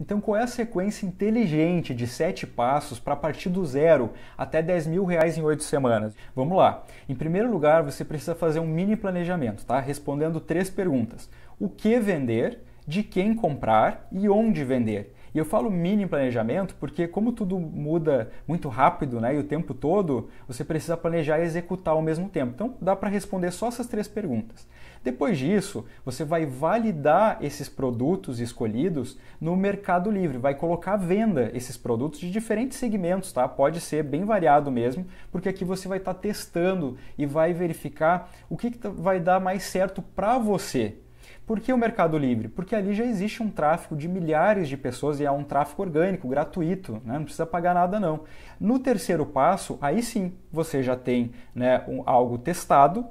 Então, qual é a sequência inteligente de sete passos para partir do zero até 10 mil reais em oito semanas? Vamos lá. Em primeiro lugar, você precisa fazer um mini planejamento, tá? Respondendo três perguntas: o que vender, de quem comprar e onde vender. E eu falo mini planejamento porque como tudo muda muito rápido, né, e o tempo todo, você precisa planejar e executar ao mesmo tempo. Então dá para responder só essas três perguntas. Depois disso, você vai validar esses produtos escolhidos no Mercado Livre, vai colocar à venda esses produtos de diferentes segmentos, tá? Pode ser bem variado mesmo, porque aqui você vai estar tá testando e vai verificar o que, que tá, vai dar mais certo para você. Por que o Mercado Livre? Porque ali já existe um tráfego de milhares de pessoas e é um tráfego orgânico, gratuito, né? não precisa pagar nada não. No terceiro passo, aí sim você já tem né, um, algo testado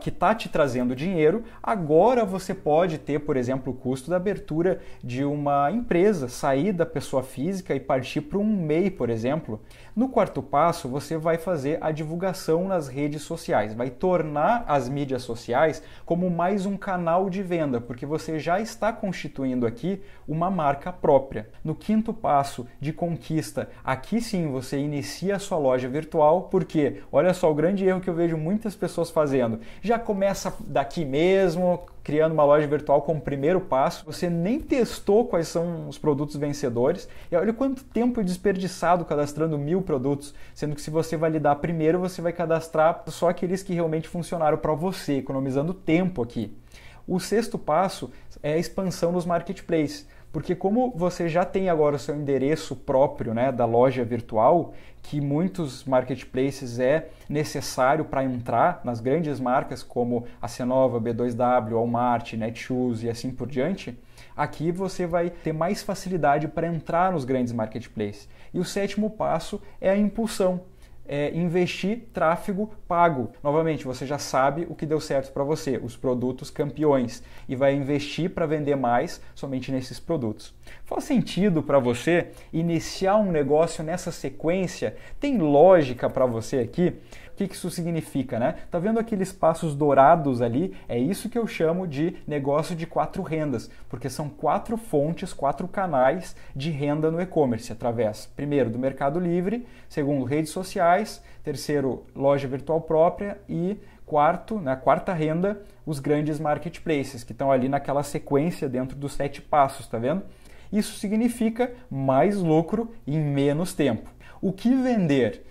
que está te trazendo dinheiro, agora você pode ter, por exemplo, o custo da abertura de uma empresa, sair da pessoa física e partir para um MEI, por exemplo. No quarto passo, você vai fazer a divulgação nas redes sociais, vai tornar as mídias sociais como mais um canal de venda, porque você já está constituindo aqui uma marca própria. No quinto passo de conquista, aqui sim você inicia a sua loja virtual, porque olha só o grande erro que eu vejo muitas pessoas fazendo já começa daqui mesmo, criando uma loja virtual como primeiro passo. Você nem testou quais são os produtos vencedores. E olha quanto tempo desperdiçado cadastrando mil produtos, sendo que se você validar primeiro, você vai cadastrar só aqueles que realmente funcionaram para você, economizando tempo aqui. O sexto passo é a expansão nos marketplaces. Porque como você já tem agora o seu endereço próprio né, da loja virtual, que muitos marketplaces é necessário para entrar nas grandes marcas como a Cenova, B2W, Walmart, Netshoes e assim por diante, aqui você vai ter mais facilidade para entrar nos grandes marketplaces. E o sétimo passo é a impulsão é, investir tráfego pago. Novamente, você já sabe o que deu certo para você, os produtos campeões, e vai investir para vender mais somente nesses produtos. Faz sentido para você iniciar um negócio nessa sequência? Tem lógica para você aqui? que, que isso significa, né? Tá vendo aqueles passos dourados ali? É isso que eu chamo de negócio de quatro rendas, porque são quatro fontes, quatro canais de renda no e-commerce, através, primeiro, do Mercado Livre, segundo, redes sociais, terceiro, loja virtual própria e quarto, na né, quarta renda, os grandes marketplaces, que estão ali naquela sequência dentro dos sete passos, tá vendo? Isso significa mais lucro em menos tempo. O que vender?